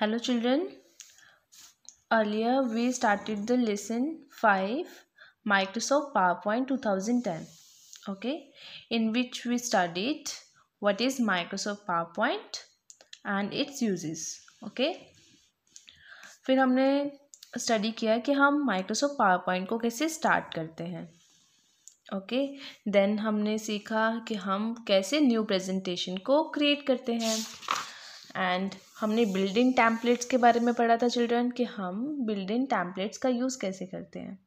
hello children earlier we started the lesson 5 microsoft powerpoint 2010 okay in which we studied what is microsoft powerpoint and its uses okay फिर हमने study किया कि हम Microsoft power point को कैसे start करते हैं ओके okay? देन हमने सीखा कि हम कैसे न्यू प्रेजेंटेशन को क्रिएट करते हैं एंड हमने बिल्ड इन टैम्पलेट्स के बारे में पढ़ा था चिल्ड्रन कि हम बिल्ड इन का यूज़ कैसे करते हैं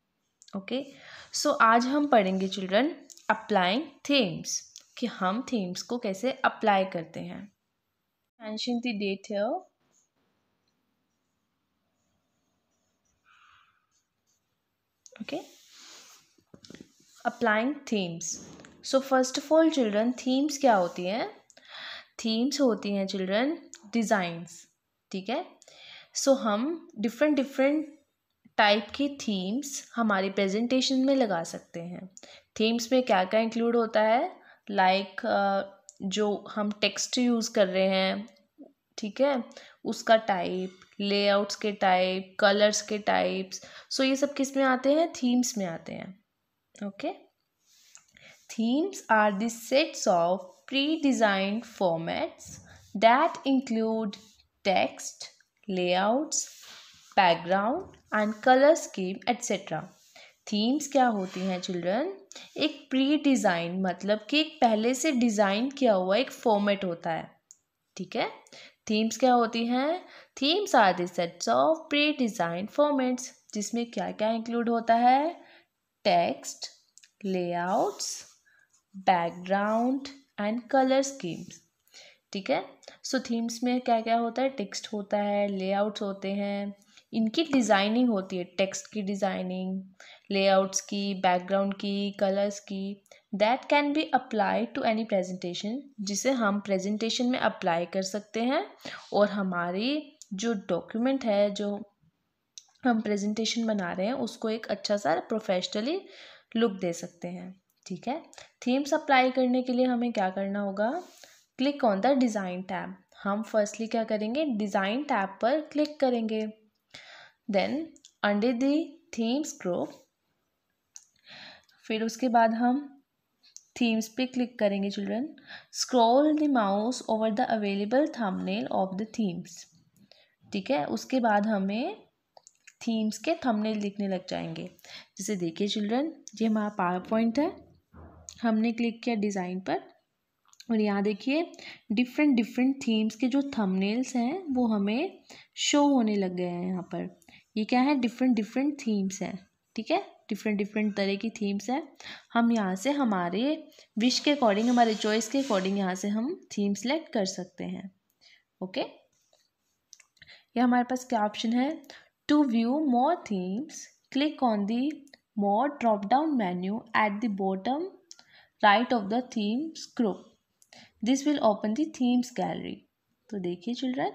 ओके okay? सो so, आज हम पढ़ेंगे चिल्ड्रन अप्लाइंग थीम्स कि हम थीम्स को कैसे अप्लाई करते हैं मैंशन दी डेट है okay applying themes so first of all children themes क्या होती हैं थीम्स होती हैं चिल्ड्रन डिज़ाइंस ठीक है सो so, हम डिफरेंट डिफरेंट टाइप की थीम्स हमारी प्रेजेंटेशन में लगा सकते हैं थीम्स में क्या क्या इंक्लूड होता है लाइक like, uh, जो हम टेक्स्ट यूज़ कर रहे हैं ठीक है उसका टाइप लेआउट्स के टाइप कलर्स के टाइप्स सो so ये सब किस में आते हैं थीम्स में आते हैं okay themes are the sets of pre designed formats that include text, layouts, background and colour scheme etcetera themes क्या होती हैं चिल्ड्रन एक प्री डिज़ाइन मतलब कि एक पहले से डिज़ाइन किया हुआ एक फॉर्मेट होता है ठीक है थीम्स क्या होती हैं themes are the sets of pre design formats जिसमें क्या क्या इंक्लूड होता है text layouts background and colour schemes ठीक है सो थीम्स में क्या क्या होता है टेक्स्ट होता है लेआउट्स होते हैं इनकी डिज़ाइनिंग होती है टेक्स्ट की डिज़ाइनिंग लेआउट्स की बैकग्राउंड की कलर्स की that can be apply to any presentation जिसे हम प्रेजेंटेशन में अप्लाई कर सकते हैं और हमारी जो डॉक्यूमेंट है जो हम प्रेजेंटेशन बना रहे हैं उसको एक अच्छा सा प्रोफेशनली लुक दे सकते हैं ठीक है थीम्स अप्लाई करने के लिए हमें क्या करना होगा click on the design tab हम फर्स्टली क्या करेंगे डिज़ाइन टैब पर क्लिक करेंगे then under the themes group फिर उसके बाद हम थीम्स पे क्लिक करेंगे children scroll the mouse over the available thumbnail of the themes ठीक है उसके बाद हमें थीम्स के थंबनेल दिखने लग जाएंगे जैसे देखिए चिल्ड्रन ये हमारा पावर पॉइंट है हमने क्लिक किया डिज़ाइन पर और यहाँ देखिए डिफरेंट डिफरेंट थीम्स के जो थंबनेल्स हैं वो हमें शो होने लग गए हैं यहाँ पर ये क्या है डिफरेंट डिफरेंट थीम्स हैं ठीक है डिफरेंट डिफरेंट तरह की थीम्स हैं हम यहाँ से हमारे विश के अकॉर्डिंग हमारे चॉइस के अकॉर्डिंग यहाँ से हम थीम सेलेक्ट कर सकते हैं ओके ये हमारे पास क्या ऑप्शन है to view more themes click on the more drop down menu at the bottom right of the themes group this will open the themes gallery तो देखिए चिल्ड्रन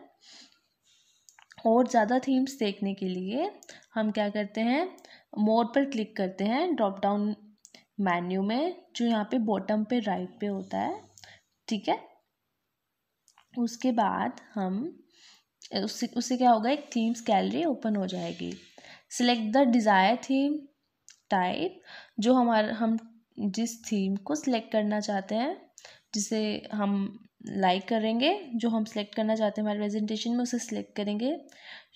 और ज़्यादा थीम्स देखने के लिए हम क्या करते हैं मोर पर क्लिक करते हैं ड्रॉप डाउन मेन्यू में जो यहाँ पे बॉटम पे राइट पे होता है ठीक है उसके बाद हम उससे उससे क्या होगा एक थीम्स गैलरी ओपन हो जाएगी select the desire theme type जो हमारा हम जिस थीम को सिलेक्ट करना चाहते हैं जिसे हम लाइक करेंगे जो हम सेलेक्ट करना चाहते हैं हमारे प्रेजेंटेशन में उसे सिलेक्ट करेंगे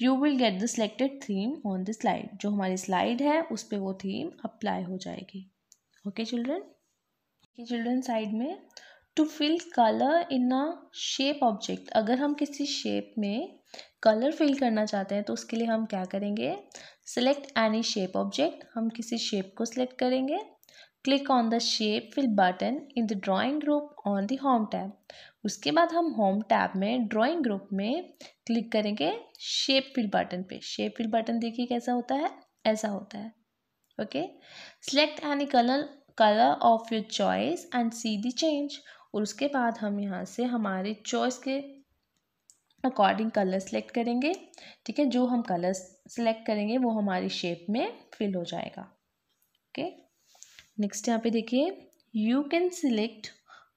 you will get the selected theme on the slide जो हमारी स्लाइड है उस पर वो थीम अप्लाई हो जाएगी ओके चिल्ड्रन चिल्ड्रन साइड में to fill colour in a shape object अगर हम किसी शेप में कलर फिल करना चाहते हैं तो उसके लिए हम क्या करेंगे सेलेक्ट एनी शेप ऑब्जेक्ट हम किसी शेप को सिलेक्ट करेंगे click on the shape fill button in the drawing group on the home tab उसके बाद हम होम टैब में ड्राइंग ग्रुप में क्लिक करेंगे शेप फिल बटन पे शेप फिल बटन देखिए कैसा होता है ऐसा होता है okay select any colour colour of your choice and see the change और उसके बाद हम यहाँ से हमारे चॉइस के अकॉर्डिंग कलर सेलेक्ट करेंगे ठीक है जो हम कलर सेलेक्ट करेंगे वो हमारी शेप में फिल हो जाएगा ओके okay? नेक्स्ट यहाँ पे देखिए you can select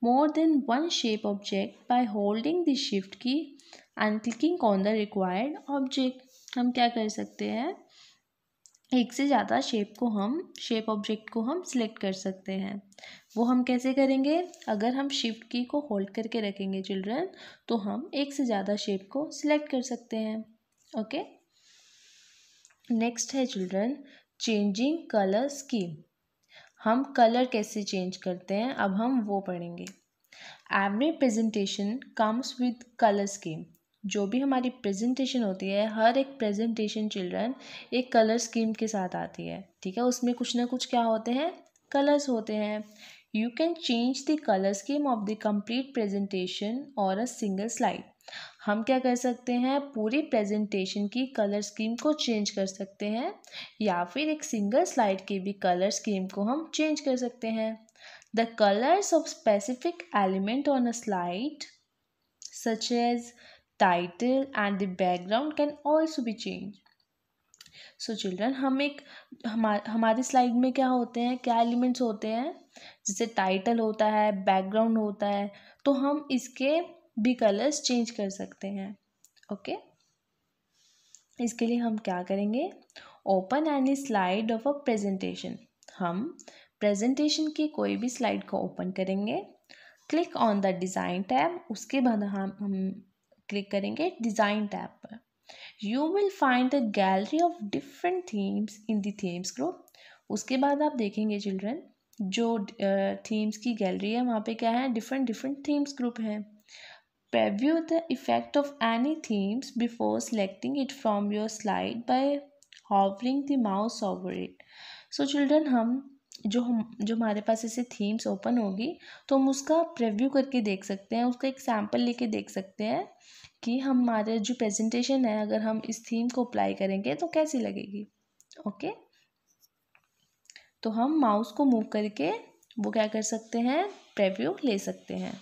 more than one shape object by holding the shift key and clicking on the required object हम क्या कर सकते हैं एक से ज़्यादा शेप को हम शेप ऑब्जेक्ट को हम सिलेक्ट कर सकते हैं वो हम कैसे करेंगे अगर हम शिफ्ट की को होल्ड करके रखेंगे चिल्ड्रन तो हम एक से ज़्यादा शेप को सिलेक्ट कर सकते हैं ओके नेक्स्ट है चिल्ड्रन चेंजिंग कलर स्कीम हम कलर कैसे चेंज करते हैं अब हम वो पढ़ेंगे every presentation comes with colour scheme जो भी हमारी प्रेजेंटेशन होती है हर एक प्रेजेंटेशन चिल्ड्रन एक कलर स्कीम के साथ आती है ठीक है उसमें कुछ ना कुछ क्या होते हैं कलर्स होते हैं you can change the colour scheme of the complete presentation और अ सिंगल स्लाइड हम क्या कर सकते हैं पूरी प्रेजेंटेशन की कलर स्कीम को चेंज कर सकते हैं या फिर एक सिंगल स्लाइड की भी कलर स्कीम को हम चेंज कर सकते हैं the colours of specific element on a slide such as title and the background can also be change so children हम एक हमारे हमारी स्लाइड में क्या होते हैं क्या एलिमेंट्स होते हैं जैसे टाइटल होता है बैकग्राउंड होता है तो हम इसके भी कलर्स चेंज कर सकते हैं ओके इसके लिए हम क्या करेंगे open any slide of a presentation हम प्रेजेंटेशन की कोई भी स्लाइड को ओपन करेंगे click on the design tab उसके बाद हम हम क्लिक करेंगे डिज़ाइन टैब पर you will find the gallery of different themes in the themes group उसके बाद आप देखेंगे चिल्ड्रन जो थीम्स की गैलरी है वहाँ पे क्या है डिफरेंट डिफरेंट थीम्स ग्रुप हैं Preview the effect of any themes before selecting it from your slide by hovering the mouse over it. So children हम जो हम जो हमारे पास ऐसे थीम्स ओपन होगी तो हम उसका प्रीव्यू करके देख सकते हैं उसका एक सैम्पल लेके देख सकते हैं कि हमारे जो प्रेजेंटेशन है अगर हम इस थीम को अप्लाई करेंगे तो कैसी लगेगी ओके तो हम माउस को मूव करके वो क्या कर सकते हैं प्रीव्यू ले सकते हैं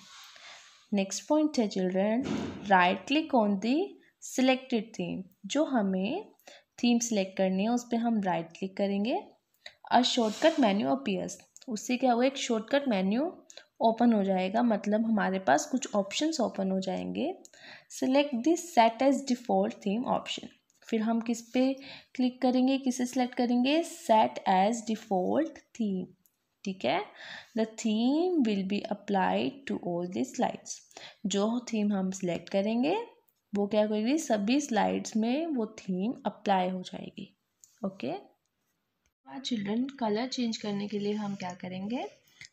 नेक्स्ट पॉइंट है children right click on the selected theme जो हमें थीम सिलेक्ट करनी है उस पर हम राइट क्लिक करेंगे अ शॉर्टकट मेन्यू अपीयर्स उससे क्या हुआ एक शॉर्टकट मेन्यू ओपन हो जाएगा मतलब हमारे पास कुछ ऑप्शंस ओपन हो जाएंगे select this set as default theme option फिर हम किस पे क्लिक करेंगे किसे सिलेक्ट करेंगे सेट एज डिफ़ॉल्ट थीम ठीक है the theme will be applied to all the slides जो थीम हम सिलेक्ट करेंगे वो क्या करेगी सभी स्लाइड्स में वो थीम अप्लाई हो जाएगी ओके चिल्ड्रन कलर चेंज करने के लिए हम क्या करेंगे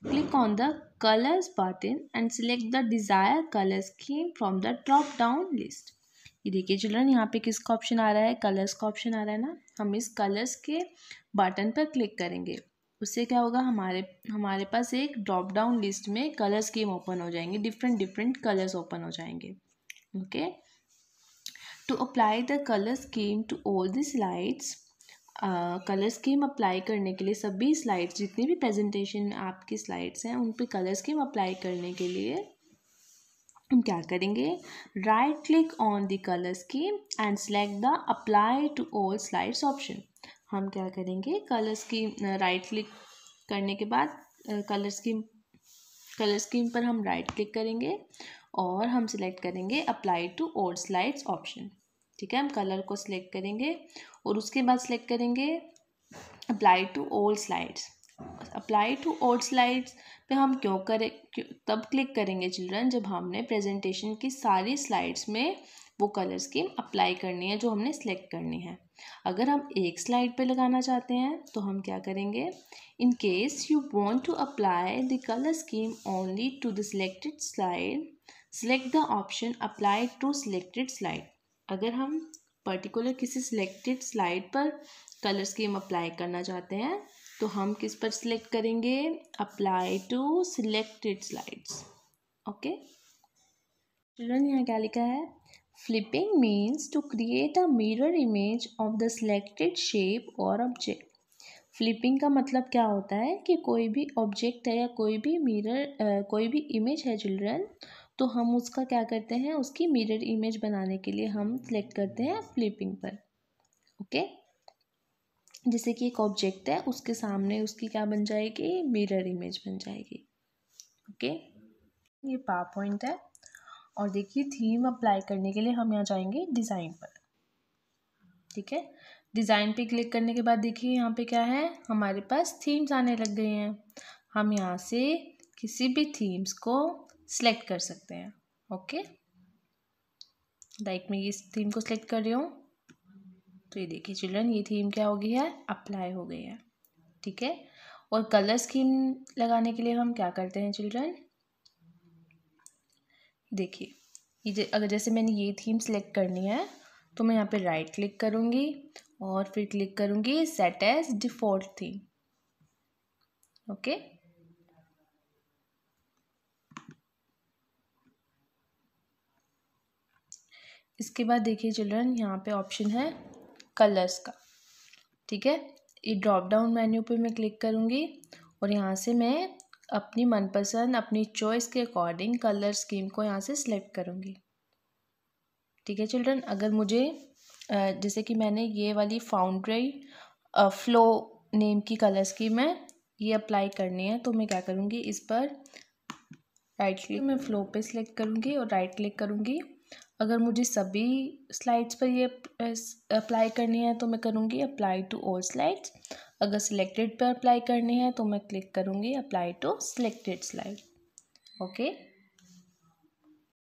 click on the colours button and select the desire colour scheme from the drop down list ये देखिए चिल्ड्रन यहाँ पे किसका ऑप्शन आ रहा है कलर्स का ऑप्शन आ रहा है ना हम इस कलर्स के बटन पर क्लिक करेंगे उससे क्या होगा हमारे हमारे पास एक ड्रॉप डाउन लिस्ट में कलर स्कीम ओपन हो जाएंगे डिफरेंट डिफरेंट कलर्स ओपन हो जाएंगे okay to apply the colour scheme to all the slides colour scheme apply करने के लिए सभी स्लाइड्स जितनी भी प्रेजेंटेशन में आपकी स्लाइड्स हैं उन पे कलर स्कीम अप्लाई करने के लिए हम क्या करेंगे right click on the colour scheme and select the apply to all slides option हम क्या करेंगे कलर स्कीम राइट क्लिक करने के बाद कलर स्कीम कलर स्कीम पर हम राइट क्लिक करेंगे और हम सिलेक्ट करेंगे apply to all slides option ठीक है हम कलर को सिलेक्ट करेंगे और उसके बाद सिलेक्ट करेंगे apply to all slides apply to old slides पे हम क्यों करें क्यों, तब क्लिक करेंगे चिल्ड्रन जब हमने प्रेजेंटेशन की सारी स्लाइड्स में वो कलर स्कीम अप्लाई करनी है जो हमने सेलेक्ट करनी है अगर हम एक स्लाइड पे लगाना चाहते हैं तो हम क्या करेंगे in case you want to apply the colour scheme only to the selected slide select the option apply to selected slide अगर हम पर्टिकुलर किसी सिलेक्टेड स्लाइड पर कलर स्कीम अप्लाई करना चाहते हैं तो हम किस पर सिलेक्ट करेंगे apply to selected slides okay children यहाँ क्या लिखा है flipping means to create a mirror image of the selected shape or object flipping का मतलब क्या होता है कि कोई भी ऑब्जेक्ट है या कोई भी मिरर कोई भी इमेज है चिल्ड्रन तो हम उसका क्या करते हैं उसकी मिरर इमेज बनाने के लिए हम सिलेक्ट करते हैं फ्लिपिंग पर ओके okay? जैसे कि एक ऑब्जेक्ट है उसके सामने उसकी क्या बन जाएगी मिरर इमेज बन जाएगी ओके okay? ये पावर पॉइंट है और देखिए थीम अप्लाई करने के लिए हम यहाँ जाएंगे डिज़ाइन पर ठीक है डिज़ाइन पे क्लिक करने के बाद देखिए यहाँ पे क्या है हमारे पास थीम्स आने लग गए हैं हम यहाँ से किसी भी थीम्स को सिलेक्ट कर सकते हैं ओके लाइक मैं इस थीम को सिलेक्ट कर रही हूँ तो ये देखिए चिल्ड्रन ये थीम क्या हो गई है अप्लाई हो गई है ठीक है और कलर स्कीम लगाने के लिए हम क्या करते हैं चिल्ड्रन देखिए ये जे, अगर जैसे मैंने ये थीम सेलेक्ट करनी है तो मैं यहाँ पे राइट क्लिक करूँगी और फिर क्लिक करूँगी set as default theme okay इसके बाद देखिए चिल्ड्रन यहाँ पे ऑप्शन है कलर्स का ठीक है ये ड्रॉप डाउन मेन्यू पे मैं क्लिक करूँगी और यहाँ से मैं अपनी मनपसंद अपनी चॉइस के अकॉर्डिंग कलर स्कीम को यहाँ से सिलेक्ट करूँगी ठीक है चिल्ड्रन अगर मुझे जैसे कि मैंने ये वाली फाउंड्री फ्लो नेम की कलर स्कीम है ये अप्लाई करनी है तो मैं क्या करूँगी इस पर राइट क्लिक मैं फ्लो पे सिलेक्ट करूँगी और राइट क्लिक करूँगी अगर मुझे सभी स्लाइड्स पर ये अप्लाई करनी है तो मैं करूँगी अप्लाई टू ऑल स्लाइड्स अगर सिलेक्टेड पर अप्लाई करनी है तो मैं क्लिक करूँगी apply to selected slide okay